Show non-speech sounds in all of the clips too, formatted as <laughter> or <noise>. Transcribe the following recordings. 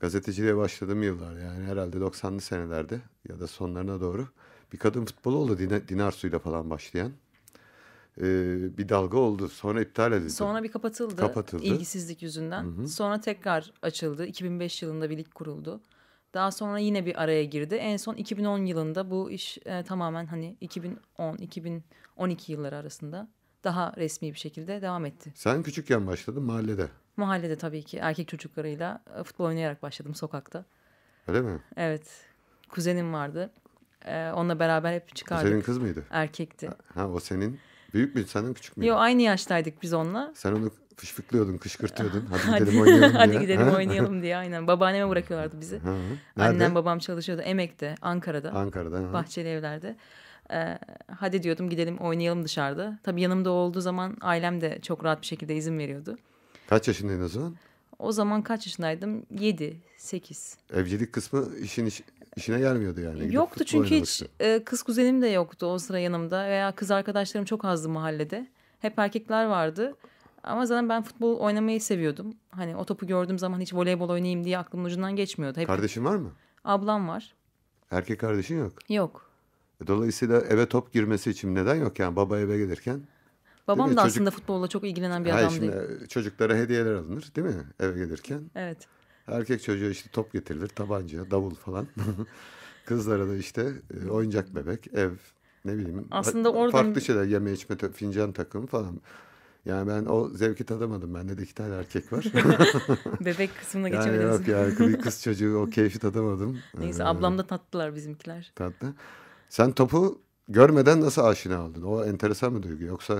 Gazeteciliğe başladığım yıllar yani herhalde 90'lı senelerde ya da sonlarına doğru bir kadın futbolu oldu Din Dinar Su'yla falan başlayan. Ee, bir dalga oldu. Sonra iptal edildi. Sonra bir kapatıldı. Kapatıldı. İlgisizlik yüzünden. Hı hı. Sonra tekrar açıldı. 2005 yılında bir lig kuruldu. Daha sonra yine bir araya girdi. En son 2010 yılında bu iş e, tamamen hani 2010-2012 yılları arasında daha resmi bir şekilde devam etti. Sen küçükken başladın mahallede. Mahallede tabii ki erkek çocuklarıyla e, futbol oynayarak başladım sokakta. Öyle mi? Evet. Kuzenim vardı. Ee, onunla beraber hep çıkardık. O senin kız mıydı? Erkekti. Ha o senin. Büyük müydü senden küçük müydü? Yok aynı yaştaydık biz onunla. Sen onu fışfıklıyordun, kışkırtıyordun. <laughs> Hadi, gidelim oynayalım <laughs> diye. Hadi gidelim oynayalım diye aynen. Babaanneme bırakıyorlardı bizi. Annem babam çalışıyordu Emek'te, Ankara'da. Ankara'da. Bahçeli evlerde. Hı e, hadi diyordum gidelim oynayalım dışarıda. Tabii yanımda olduğu zaman ailem de çok rahat bir şekilde izin veriyordu. Kaç yaşındaydın o zaman? O zaman kaç yaşındaydım? 7, 8. Evcilik kısmı işin iş, işine gelmiyordu yani. Gidip yoktu çünkü hiç e, kız kuzenim de yoktu o sıra yanımda veya kız arkadaşlarım çok azdı mahallede. Hep erkekler vardı. Ama zaten ben futbol oynamayı seviyordum. Hani o topu gördüğüm zaman hiç voleybol oynayayım diye aklımın ucundan geçmiyordu. Hep Kardeşin var mı? Ablam var. Erkek kardeşin yok? Yok. Dolayısıyla eve top girmesi için neden yok yani baba eve gelirken. Babam da Çocuk... aslında futbolla çok ilgilenen bir adamdı. Şimdi çocuklara hediyeler alınır değil mi eve gelirken? Evet. Erkek çocuğa işte top getirilir, tabanca, davul falan. <laughs> Kızlara da işte e, oyuncak bebek, ev, ne bileyim. Aslında oradan... Farklı şeyler, yeme içme, fincan takımı falan. Yani ben o zevki tadamadım. Bende de iki tane erkek var. <laughs> Bebek kısmına yani geçemediniz. Yok ya kız çocuğu o keyfi tadamadım. Neyse ee, ablam da tattılar bizimkiler. Tatlı. Sen topu görmeden nasıl aşina oldun? O enteresan bir duygu. Yoksa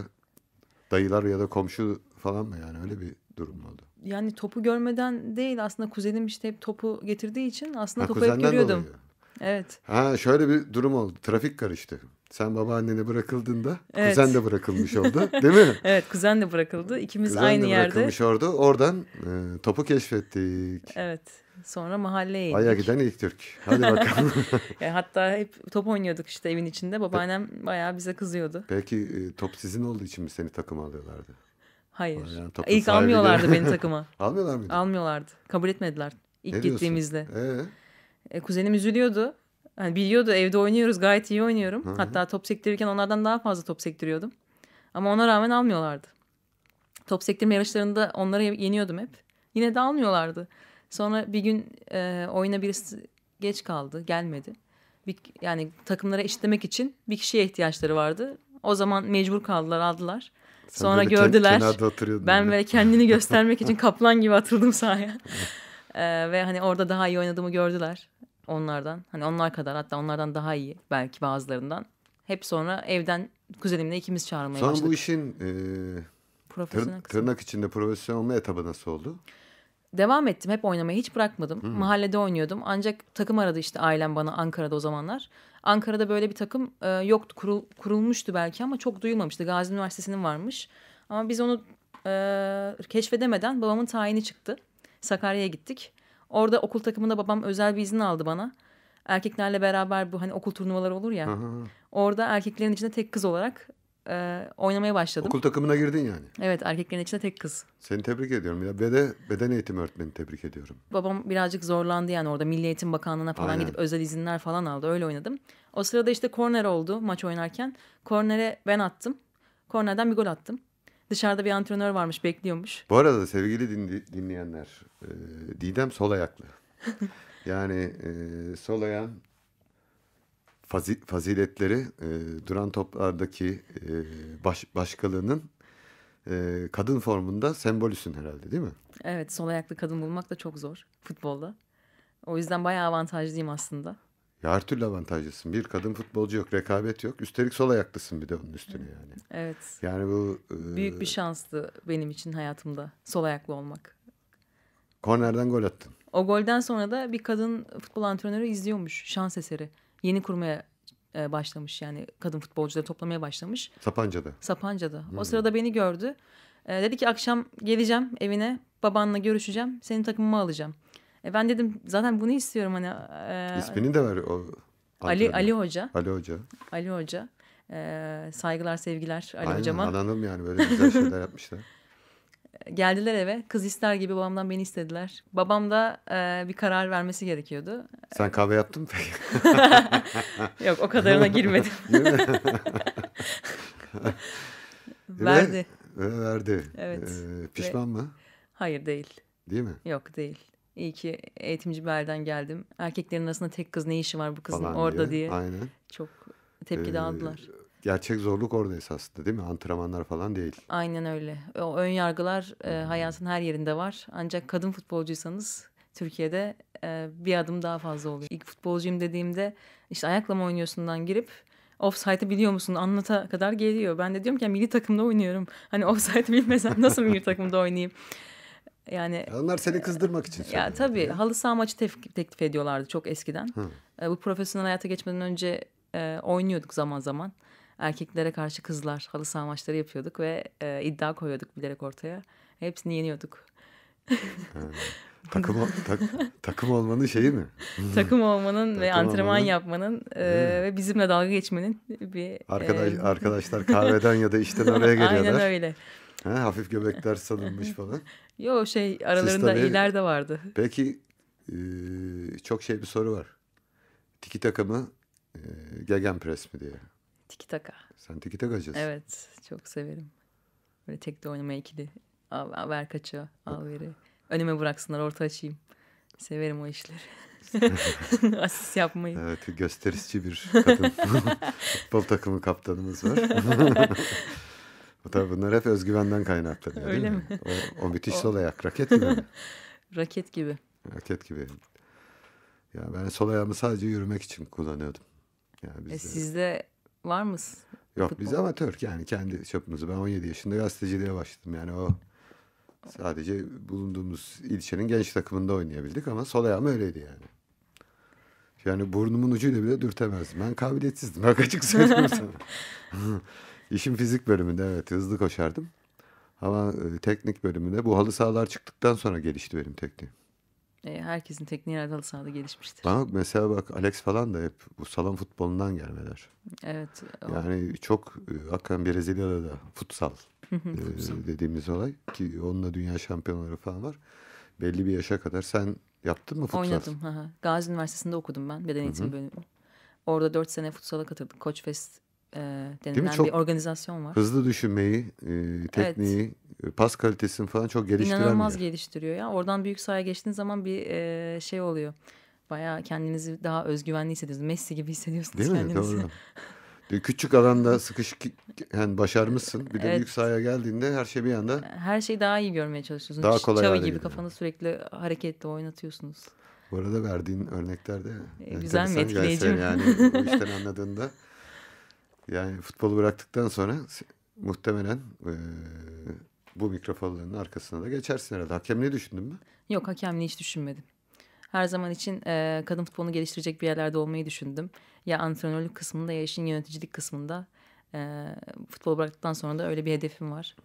dayılar ya da komşu falan mı yani öyle bir durum oldu? Yani topu görmeden değil aslında kuzenim işte hep topu getirdiği için aslında ha, topu hep görüyordum. Dolayı. Evet. Ha şöyle bir durum oldu. Trafik karıştı. Sen babaannene bırakıldığında evet. kuzen de bırakılmış oldu değil mi? <laughs> evet kuzen de bırakıldı. İkimiz kuzen aynı de bırakılmış oldu. Oradan e, topu keşfettik. Evet. Sonra mahalleye indik. Aya giden ilk Türk. Hadi bakalım. <laughs> yani hatta hep top oynuyorduk işte evin içinde. Babaannem Pe- bayağı bize kızıyordu. Peki e, top sizin olduğu için mi seni takıma alıyorlardı? Hayır. Yani ilk almıyorlardı beni takıma. <laughs> Almıyorlar mıydı? Almıyorlardı. Kabul etmediler. ilk gittiğimizde. Diyorsun? Ee? E, kuzenim üzülüyordu. Yani biliyordu evde oynuyoruz gayet iyi oynuyorum. Hı-hı. Hatta top sektirirken onlardan daha fazla top sektiriyordum. Ama ona rağmen almıyorlardı. Top sektirme yarışlarında onları yeniyordum hep. Yine de almıyorlardı. Sonra bir gün e, oyuna birisi geç kaldı, gelmedi. Bir, yani takımlara eşitlemek için bir kişiye ihtiyaçları vardı. O zaman mecbur kaldılar, aldılar. Sen Sonra gördüler. Ben böyle kendini göstermek için kaplan gibi atıldım sahaya. <laughs> e, ve hani orada daha iyi oynadığımı gördüler onlardan. Hani onlar kadar hatta onlardan daha iyi belki bazılarından. Hep sonra evden kuzenimle ikimiz çağırmaya sonra başladık. Sonra bu işin e, tır, tırnak içinde profesyonel olma etabı nasıl oldu? Devam ettim hep oynamayı hiç bırakmadım. Hmm. Mahallede oynuyordum ancak takım aradı işte ailem bana Ankara'da o zamanlar. Ankara'da böyle bir takım e, yoktu kurul, kurulmuştu belki ama çok duyulmamıştı. Gazi Üniversitesi'nin varmış ama biz onu e, keşfedemeden babamın tayini çıktı. Sakarya'ya gittik. Orada okul takımında babam özel bir izin aldı bana. Erkeklerle beraber bu hani okul turnuvaları olur ya. Aha. Orada erkeklerin içinde tek kız olarak e, oynamaya başladım. Okul takımına girdin yani. Evet erkeklerin içinde tek kız. Seni tebrik ediyorum ya. Ve de beden eğitimi öğretmeni tebrik ediyorum. Babam birazcık zorlandı yani orada Milli Eğitim Bakanlığı'na falan Aynen. gidip özel izinler falan aldı. Öyle oynadım. O sırada işte korner oldu maç oynarken. Kornere ben attım. Kornerden bir gol attım. Dışarıda bir antrenör varmış bekliyormuş. Bu arada sevgili dinli, dinleyenler e, Didem sol ayaklı. <laughs> yani e, sol ayağın fazi, faziletleri e, duran toplardaki e, baş, başkalığının e, kadın formunda sembolüsün herhalde değil mi? Evet sol ayaklı kadın bulmak da çok zor futbolda. O yüzden bayağı avantajlıyım aslında. Ya her türlü avantajlısın. Bir kadın futbolcu yok, rekabet yok. Üstelik sol ayaklısın bir de onun üstüne yani. Evet. Yani bu... E... Büyük bir şanstı benim için hayatımda sol ayaklı olmak. Kornerden gol attın. O golden sonra da bir kadın futbol antrenörü izliyormuş şans eseri. Yeni kurmaya e, başlamış yani kadın futbolcuları toplamaya başlamış. Sapanca'da. Sapanca'da. Hmm. O sırada beni gördü. E, dedi ki akşam geleceğim evine babanla görüşeceğim. Senin takımımı alacağım. E ben dedim zaten bunu istiyorum hani. E, İsmini de ver. O, Ali, Ali Hoca. Ali Hoca. Ali Hoca. E, saygılar sevgiler Ali Aynen, Hocama. Adanım yani böyle güzel şeyler yapmışlar. <laughs> Geldiler eve kız ister gibi babamdan beni istediler. Babam da e, bir karar vermesi gerekiyordu. Sen kahve yaptın mı peki? <laughs> Yok o kadarına girmedim. <laughs> verdi. Ve, verdi. Evet. Ee, pişman ve... mı? Hayır değil. Değil mi? Yok değil. İyi ki eğitimci bir yerden geldim. Erkeklerin arasında tek kız ne işi var bu kızın Falan orada diye. diye. Aynen. Çok tepki ee, aldılar. Gerçek zorluk orada esasında değil mi? Antrenmanlar falan değil. Aynen öyle. O ön yargılar e, hmm. hayatın her yerinde var. Ancak kadın futbolcuysanız Türkiye'de e, bir adım daha fazla oluyor. İlk futbolcuyum dediğimde işte ayaklama oynuyorsundan girip offside'ı biliyor musun anlata kadar geliyor. Ben de diyorum ki milli takımda oynuyorum. Hani offside'ı bilmesem nasıl milli <laughs> takımda oynayayım? Yani Onlar seni kızdırmak için söylüyor. Ya tabii yani. halı saha maçı tef- teklif ediyorlardı çok eskiden. Hı. E, bu profesyonel hayata geçmeden önce e, oynuyorduk zaman zaman. Erkeklere karşı kızlar halı saha maçları yapıyorduk ve e, iddia koyuyorduk bilerek ortaya. Hepsini yeniyorduk. takım tak, takım olmanın şeyi mi? <laughs> takım olmanın takım ve antrenman olmanın... yapmanın e, ve bizimle dalga geçmenin bir e, arkadaş e... arkadaşlar kahveden ya da işten oraya <laughs> geliyorlar. Aynen öyle. He, hafif göbekler salınmış falan. <laughs> Yo şey aralarında tabii, iyiler de vardı. <laughs> Peki e, çok şey bir soru var. Tiki taka mı e, gegenpress mi diye. Tiki taka. Sen tiki takacısın. Evet çok severim. Böyle tek de oynama ikili. Al, al ver kaçı al veri. Önüme bıraksınlar orta açayım. Severim o işleri. <laughs> Asist yapmayı. Evet gösterişçi bir kadın. Futbol takımı kaptanımız var. Tabii bunlar hep özgüvenden kaynaklanıyor Öyle değil mi? mi? O, o müthiş o... sol ayak raket gibi <laughs> raket gibi. Raket gibi. Ya ben sol ayağımı sadece yürümek için kullanıyordum. Yani e, bizde... E sizde var mı? Yok futbol? biz amatör yani kendi çapımızı. Ben 17 yaşında gazeteciliğe başladım yani o sadece bulunduğumuz ilçenin genç takımında oynayabildik ama sol ayağım öyleydi yani. Yani burnumun ucuyla bile dürtemezdim. Ben kabiliyetsizdim. Bak açık söylüyorum <laughs> sana. İşim fizik bölümünde evet hızlı koşardım. Ama e, teknik bölümünde bu halı sahalar çıktıktan sonra gelişti benim tekniğim. E, herkesin tekniği herhalde halı sahada gelişmiştir. Bak mesela bak Alex falan da hep bu salon futbolundan gelmeler. Evet. O... Yani çok e, hakikaten Brezilya'da da futsal, <laughs> E, dediğimiz olay ki onunla dünya şampiyonları falan var. Belli bir yaşa kadar sen yaptın mı futsal? Oynadım. Ha, Gazi Üniversitesi'nde okudum ben beden eğitimi bölümü. Orada dört sene futsala katıldık. Koç Fest e, denilen bir organizasyon var. Hızlı düşünmeyi, e, tekniği, evet. pas kalitesini falan çok geliştiren İnanılmaz geliştiriyor ya. Oradan büyük sahaya geçtiğin zaman bir e, şey oluyor. Baya kendinizi daha özgüvenli hissediyorsunuz. Messi gibi hissediyorsunuz Değil kendinizi. Değil mi? Doğru. <laughs> Küçük alanda sıkışık yani başarmışsın. Bir de evet. büyük sahaya geldiğinde her şey bir anda... Her şeyi daha iyi görmeye çalışıyorsunuz. Daha kolay Çavi gibi gidiyor. kafanı sürekli hareketli oynatıyorsunuz. Bu arada verdiğin örnekler de e, güzel mi etkileyici Yani bu işten <laughs> anladığında yani futbolu bıraktıktan sonra muhtemelen e, bu mikrofonların arkasına da geçersin herhalde. Hakemliği düşündün mü? Yok hakemliği hiç düşünmedim. Her zaman için e, kadın futbolunu geliştirecek bir yerlerde olmayı düşündüm. Ya antrenörlük kısmında ya işin yöneticilik kısmında. E, futbolu bıraktıktan sonra da öyle bir hedefim var.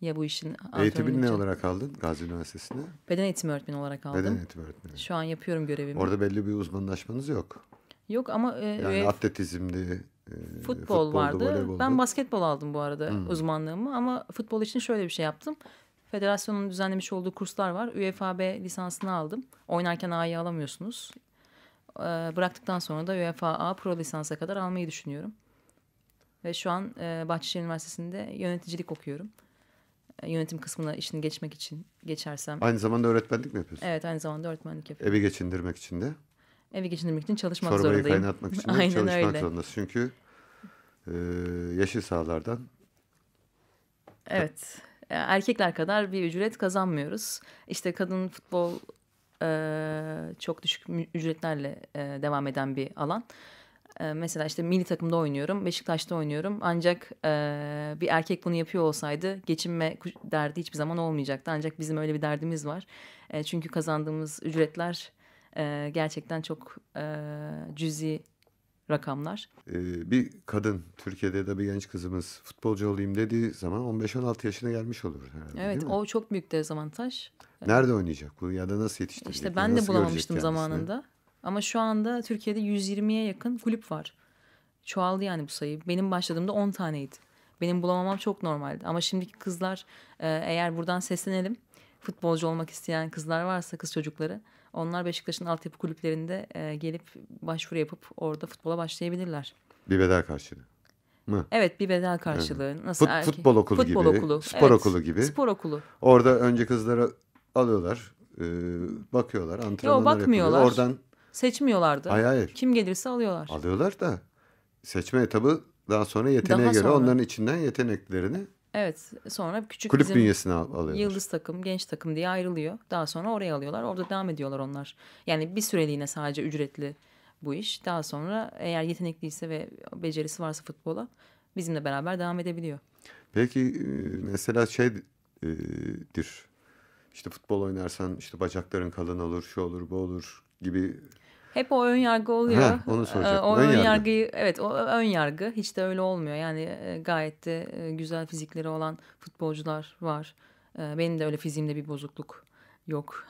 Ya bu işin Eğitimini ne olarak aldın Gazi Üniversitesi'nde? Beden eğitimi öğretmeni olarak aldım. Beden eğitimi öğretmeni. Şu an yapıyorum görevimi. Orada belli bir uzmanlaşmanız yok. Yok ama... E, yani e, atletizmdi, futbol, vardı. Ben basketbol aldım bu arada hmm. uzmanlığımı ama futbol için şöyle bir şey yaptım. Federasyonun düzenlemiş olduğu kurslar var. UEFA B lisansını aldım. Oynarken A'yı alamıyorsunuz. bıraktıktan sonra da UEFA A pro lisansa kadar almayı düşünüyorum. Ve şu an Bahçeşehir Üniversitesi'nde yöneticilik okuyorum. yönetim kısmına işini geçmek için geçersem. Aynı zamanda öğretmenlik mi yapıyorsun? Evet aynı zamanda öğretmenlik yapıyorum. Evi geçindirmek için de? evi geçindirmek için çalışmak Çorbayı zorundayım. Çorbayı kaynatmak için <laughs> Aynen çalışmak öyle. zorundasın. Çünkü e, yeşil sahalardan. Evet. E, erkekler kadar bir ücret kazanmıyoruz. İşte kadın futbol e, çok düşük ücretlerle e, devam eden bir alan. E, mesela işte milli takımda oynuyorum, Beşiktaş'ta oynuyorum. Ancak e, bir erkek bunu yapıyor olsaydı geçinme derdi hiçbir zaman olmayacaktı. Ancak bizim öyle bir derdimiz var. E, çünkü kazandığımız ücretler e, gerçekten çok e, cüzi rakamlar. Ee, bir kadın Türkiye'de de bir genç kızımız futbolcu olayım dediği zaman 15-16 yaşına gelmiş olur herhalde. Evet o çok büyük dezavantaj. Nerede oynayacak bu ya da nasıl yetiştirecek? İşte ben de bulamamıştım zamanında. Ama şu anda Türkiye'de 120'ye yakın kulüp var. Çoğaldı yani bu sayı. Benim başladığımda 10 taneydi. Benim bulamamam çok normaldi. Ama şimdiki kızlar e, eğer buradan seslenelim. Futbolcu olmak isteyen kızlar varsa kız çocukları onlar Beşiktaş'ın altyapı kulüplerinde e, gelip başvuru yapıp orada futbola başlayabilirler. Bir bedel karşılığı mı? Evet bir bedel karşılığı. Evet. Nasıl Fut, erkek? Futbol okulu futbol gibi, okulu. spor evet. okulu gibi. Spor okulu. Orada önce kızlara alıyorlar, e, bakıyorlar, antrenmanlar Yo, bakmıyorlar. Oradan seçmiyorlardı. Hayır hayır. Kim gelirse alıyorlar. Alıyorlar da seçme etabı daha sonra yeteneğe daha göre sonra. onların içinden yeteneklerini Evet sonra küçük Kulüp bizim yıldız takım, genç takım diye ayrılıyor. Daha sonra oraya alıyorlar. Orada devam ediyorlar onlar. Yani bir süreliğine sadece ücretli bu iş. Daha sonra eğer yetenekliyse ve becerisi varsa futbola bizimle beraber devam edebiliyor. Peki e, mesela şeydir e, işte futbol oynarsan işte bacakların kalın olur, şu olur, bu olur gibi hep o ön yargı oluyor. Ha, onu ee, soracaktım. O ön, ön yargı. yargıyı evet o ön yargı hiç de öyle olmuyor. Yani e, gayet de e, güzel fizikleri olan futbolcular var. Ee, benim de öyle fiziğimde bir bozukluk yok.